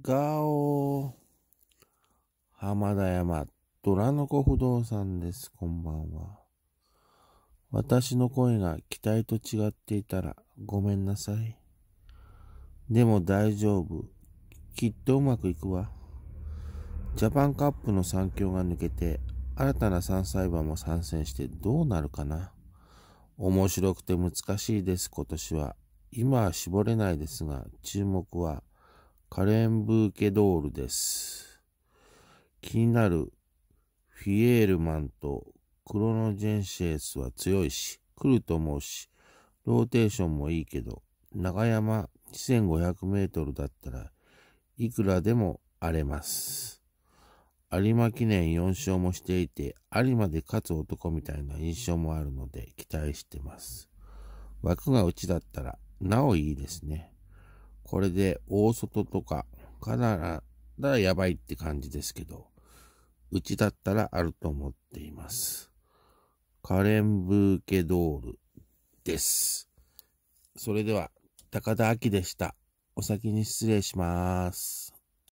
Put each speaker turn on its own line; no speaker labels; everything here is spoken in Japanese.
ガオ浜田山、虎の子不動産です。こんばんは。私の声が期待と違っていたらごめんなさい。でも大丈夫。きっとうまくいくわ。ジャパンカップの3強が抜けて、新たな3裁判も参戦してどうなるかな。面白くて難しいです、今年は。今は絞れないですが、注目はカレン・ブーケドールです。気になるフィエールマンとクロノジェンシェスは強いし、来ると思うし、ローテーションもいいけど、長山2500メートルだったらいくらでも荒れます。有馬記念4勝もしていて、有馬で勝つ男みたいな印象もあるので期待してます。枠がうちだったら、なおいいですね。これで大外とか、かならやばいって感じですけど、うちだったらあると思っています。カレンブーケドールです。それでは、高田明でした。お先に失礼します。